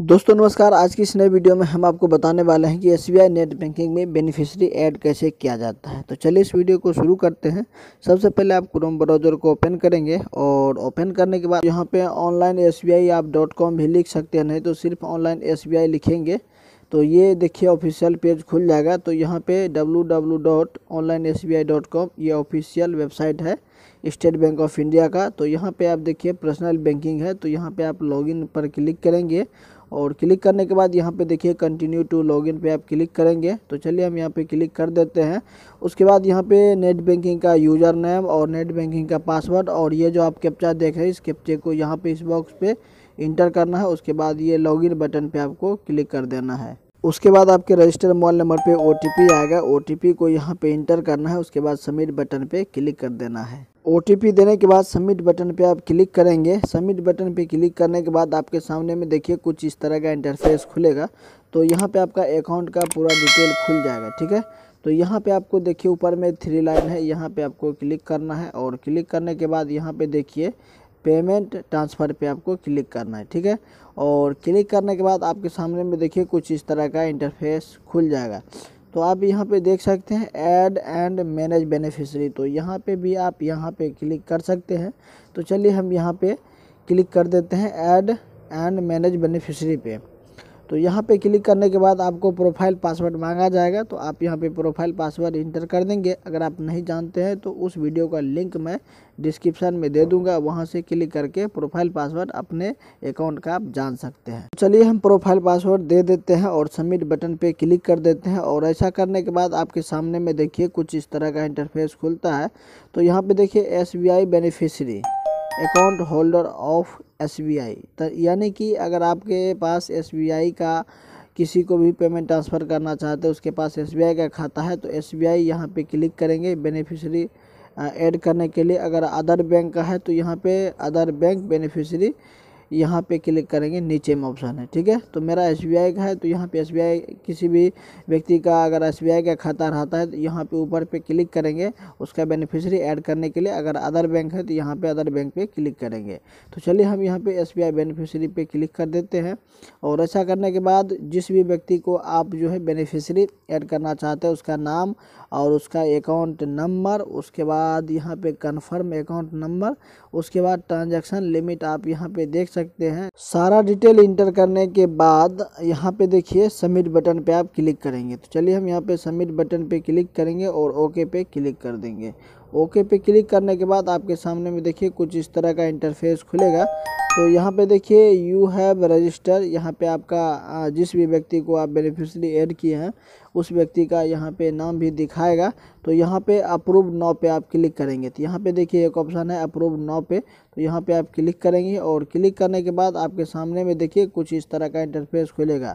दोस्तों नमस्कार आज की इस नए वीडियो में हम आपको बताने वाले हैं कि एस नेट बैंकिंग में बेनिफिशियरी ऐड कैसे किया जाता है तो चलिए इस वीडियो को शुरू करते हैं सबसे पहले आप क्रोम ब्राउज़र को ओपन करेंगे और ओपन करने के बाद यहाँ पे ऑनलाइन एस आप डॉट कॉम भी लिख सकते हैं नहीं तो सिर्फ ऑनलाइन एस लिखेंगे तो ये देखिए ऑफिशियल पेज खुल जाएगा तो यहाँ पे कॉम ये ऑफिशियल वेबसाइट है स्टेट बैंक ऑफ इंडिया का तो यहाँ पे आप देखिए पर्सनल बैंकिंग है तो यहाँ पे आप लॉगिन पर क्लिक करेंगे और क्लिक करने के बाद यहाँ पे देखिए कंटिन्यू टू लॉगिन पे आप क्लिक करेंगे तो चलिए हम यहाँ पे क्लिक कर देते हैं उसके बाद यहाँ पे नेट बैंकिंग का यूज़र नेम और नेट बैंकिंग का पासवर्ड और ये जो आप कैप्चा देख रहे हैं इस कैप्चे को यहाँ पे इस बॉक्स पे इंटर करना है उसके बाद ये लॉगिन बटन पर आपको क्लिक कर देना है उसके बाद आपके रजिस्टर मोबाइल नंबर पर ओ आएगा ओ को यहाँ पर इंटर करना है उसके बाद सबमिट बटन पे क्लिक कर देना है ओ देने के बाद सबमिट बटन पे आप क्लिक करेंगे सबमिट बटन पे क्लिक करने के बाद आपके सामने में देखिए कुछ इस तरह का इंटरफेस खुलेगा तो यहाँ पे आपका अकाउंट का पूरा डिटेल खुल जाएगा ठीक है तो यहाँ पे आपको देखिए ऊपर में थ्री लाइन है यहाँ पे आपको क्लिक करना है और क्लिक करने के बाद यहाँ पे देखिए पेमेंट ट्रांसफ़र पे आपको क्लिक करना है ठीक है और क्लिक करने के बाद आपके सामने में देखिए कुछ इस तरह का इंटरफेस खुल जाएगा तो आप यहाँ पे देख सकते हैं ऐड एंड मैनेज बेनिफिशरी तो यहाँ पे भी आप यहाँ पे क्लिक कर सकते हैं तो चलिए हम यहाँ पे क्लिक कर देते हैं ऐड एंड मैनेज बेनिफिशरी पे तो यहाँ पे क्लिक करने के बाद आपको प्रोफाइल पासवर्ड मांगा जाएगा तो आप यहाँ पे प्रोफाइल पासवर्ड इंटर कर देंगे अगर आप नहीं जानते हैं तो उस वीडियो का लिंक मैं डिस्क्रिप्शन में दे दूंगा वहाँ से क्लिक करके प्रोफाइल पासवर्ड अपने अकाउंट का आप जान सकते हैं चलिए हम प्रोफाइल पासवर्ड दे देते हैं और सबमिट बटन पर क्लिक कर देते हैं और ऐसा करने के बाद आपके सामने में देखिए कुछ इस तरह का इंटरफेस खुलता है तो यहाँ पर देखिए S B beneficiary account holder of SBI तो यानी कि अगर आपके पास एसबीआई का किसी को भी पेमेंट ट्रांसफ़र करना चाहते हैं उसके पास एस का खाता है तो एस बी आई यहाँ पर क्लिक करेंगे बेनिफिशरी ऐड करने के लिए अगर अदर बैंक का है तो यहाँ पे अदर बैंक बेनिफिशरी यहाँ पे क्लिक करेंगे नीचे में ऑप्शन है ठीक है तो मेरा एस का है तो यहाँ पे एस किसी भी व्यक्ति का अगर एस का खाता रहता है तो यहाँ पे ऊपर पे क्लिक करेंगे उसका बेनिफिशरी ऐड करने के लिए अगर अदर बैंक है तो यहाँ पे अदर बैंक पे क्लिक करेंगे तो चलिए हम यहाँ पे एस बेनिफिशरी पे क्लिक कर देते हैं और ऐसा करने के बाद जिस भी व्यक्ति को आप जो है बेनिफिशरी ऐड करना चाहते हैं उसका नाम और उसका अकाउंट नंबर उसके बाद यहाँ पे कन्फर्म अकाउंट नंबर उसके बाद ट्रांजेक्शन लिमिट आप यहाँ पे देख सकते हैं सारा डिटेल इंटर करने के बाद यहाँ पे देखिए सबमिट बटन पे आप क्लिक करेंगे तो चलिए हम यहाँ पे सबमिट बटन पे क्लिक करेंगे और ओके पे क्लिक कर देंगे ओके पे क्लिक करने के बाद आपके सामने में देखिए कुछ इस तरह का इंटरफेस खुलेगा तो यहाँ पे देखिए यू हैव रजिस्टर यहाँ पे आपका जिस भी व्यक्ति को आप बेनिफिशरी ऐड किए हैं उस व्यक्ति का यहाँ पे नाम भी दिखाएगा तो यहाँ पे अप्रूव नाव पे आप क्लिक करेंगे तो यहाँ पे देखिए एक ऑप्शन है अप्रूव नाव पे तो यहाँ पे आप क्लिक करेंगे और क्लिक करने के बाद आपके सामने में देखिए कुछ इस तरह का इंटरफेस खुलेगा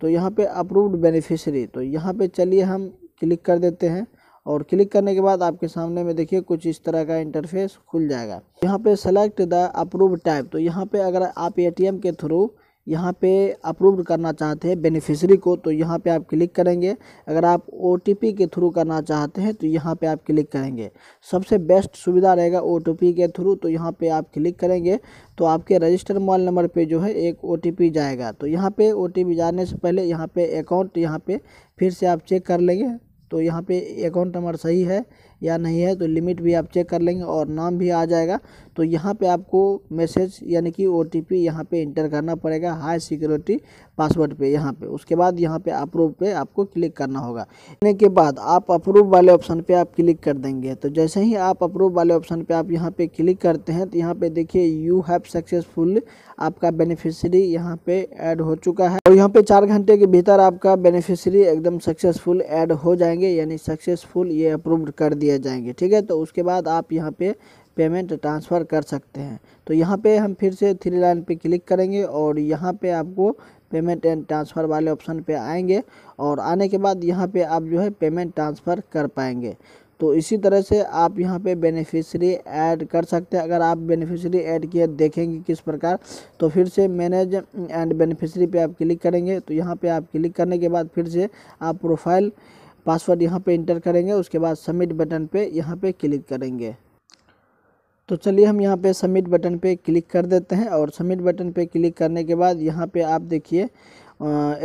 तो यहाँ पर अप्रूव्ड बेनिफिशरी तो यहाँ पर चलिए हम क्लिक कर देते हैं और क्लिक करने के बाद आपके सामने में देखिए कुछ इस तरह का इंटरफेस खुल जाएगा यहाँ पे सेलेक्ट द अप्रूव टाइप तो यहाँ पे अगर आप एटीएम के थ्रू यहाँ पे अप्रूव करना चाहते हैं बेनिफिशरी को तो यहाँ पे आप क्लिक करेंगे अगर आप ओ के थ्रू करना चाहते हैं तो यहाँ पे आप क्लिक करेंगे सबसे बेस्ट सुविधा रहेगा ओ के थ्रू तो यहाँ पे आप क्लिक करेंगे तो आपके रजिस्टर मोबाइल नंबर पे जो है एक ओ जाएगा तो यहाँ पे ओ जाने से पहले यहाँ पे अकाउंट यहाँ पर फिर से आप चेक कर लेंगे तो यहाँ पे अकाउंट नंबर सही है या नहीं है तो लिमिट भी आप चेक कर लेंगे और नाम भी आ जाएगा तो यहाँ पे आपको मैसेज यानी कि ओ टी पी यहाँ पर इंटर करना पड़ेगा हाई सिक्योरिटी पासवर्ड पे यहाँ पे उसके बाद यहाँ पे अप्रूव पे आपको क्लिक करना होगा करने के बाद आप अप्रूव वाले ऑप्शन पे आप क्लिक कर देंगे तो जैसे ही आप अप्रूव वाले ऑप्शन पे आप यहाँ पे क्लिक करते हैं तो यहाँ पे देखिए यू हैव सक्सेसफुल आपका बेनिफिशियरी यहाँ पे ऐड हो चुका है और यहाँ पे चार घंटे के भीतर आपका बेनिफिशियरी एकदम सक्सेसफुल ऐड हो जाएंगे यानी सक्सेसफुल ये अप्रूव कर दिया दिए जाएंगे ठीक है तो उसके बाद आप यहाँ पे पेमेंट ट्रांसफ़र कर सकते हैं तो यहाँ पे हम फिर से थ्री लाइन पे क्लिक करेंगे और यहाँ पे आपको पेमेंट एंड ट्रांसफ़र वाले ऑप्शन पे आएंगे और आने के बाद यहाँ पे आप जो है पेमेंट ट्रांसफ़र कर पाएंगे तो इसी तरह से आप यहाँ पे बेनिफिशियरी ऐड कर सकते हैं अगर आप बेनिफिशियरी ऐड किए देखेंगे किस प्रकार तो फिर से मैनेज एंड बेनिफिशियरी पे आप क्लिक करेंगे तो यहाँ पे आप क्लिक करने के बाद फिर से आप प्रोफाइल पासवर्ड यहाँ पे इंटर करेंगे उसके बाद सबमिट बटन पे यहाँ पे क्लिक करेंगे तो चलिए हम यहाँ पे सबमिट बटन पे क्लिक कर देते हैं और सबमिट बटन पे क्लिक करने के बाद यहाँ पे आप देखिए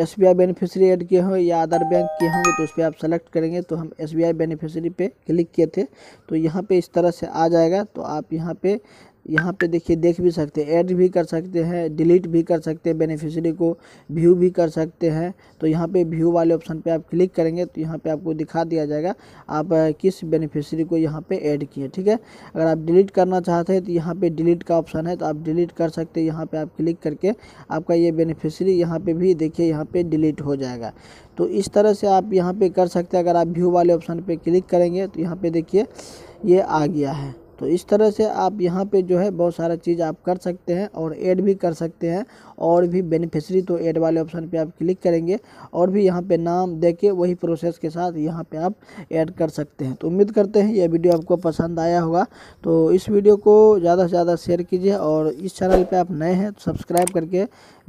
S B I beneficiary add किए हों या अदर बैंक किए होंगे तो उस पर आप सेलेक्ट करेंगे तो हम एस बी आई बेनिफिशरी पे क्लिक किए थे तो यहाँ पे इस तरह से आ जाएगा तो आप यहाँ पे यहाँ पे देखिए देख भी सकते हैं ऐड भी कर सकते हैं डिलीट भी कर सकते हैं बेनिफिशियरी को व्यू भी कर सकते हैं तो यहाँ पे व्यू वाले ऑप्शन पे आप क्लिक करेंगे तो यहाँ पे आपको दिखा दिया जाएगा आप किस बेनिफिशियरी को यहाँ पे ऐड किए ठीक है अगर आप डिलीट करना चाहते हैं तो यहाँ पर डिलीट का ऑप्शन है तो आप डिलीट कर सकते हैं यहाँ पर आप क्लिक करके आपका ये बेनिफिशरी यहाँ पर भी देखिए यहाँ पर डिलीट हो जाएगा तो इस तरह से आप यहाँ पर कर सकते हैं अगर आप व्यू वाले ऑप्शन पर क्लिक करेंगे तो यहाँ पर देखिए ये आ गया है तो इस तरह से आप यहाँ पे जो है बहुत सारा चीज़ आप कर सकते हैं और ऐड भी कर सकते हैं और भी बेनिफिशरी तो ऐड वाले ऑप्शन पे आप क्लिक करेंगे और भी यहाँ पे नाम दे के वही प्रोसेस के साथ यहाँ पे आप ऐड कर सकते हैं तो उम्मीद करते हैं यह वीडियो आपको पसंद आया होगा तो इस वीडियो को ज़्यादा से ज़्यादा शेयर कीजिए और इस चैनल पर आप नए हैं तो सब्सक्राइब करके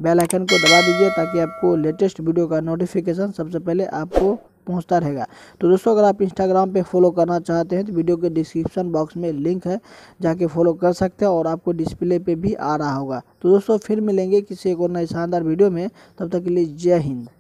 बेलाइकन को दबा दीजिए ताकि आपको लेटेस्ट वीडियो का नोटिफिकेशन सबसे पहले आपको पहुंचता रहेगा तो दोस्तों अगर आप इंस्टाग्राम पे फॉलो करना चाहते हैं तो वीडियो के डिस्क्रिप्शन बॉक्स में लिंक है जाके फॉलो कर सकते हैं और आपको डिस्प्ले पर भी आ रहा होगा तो दोस्तों फिर मिलेंगे किसी एक और नए शानदार वीडियो में तब तक के लिए जय हिंद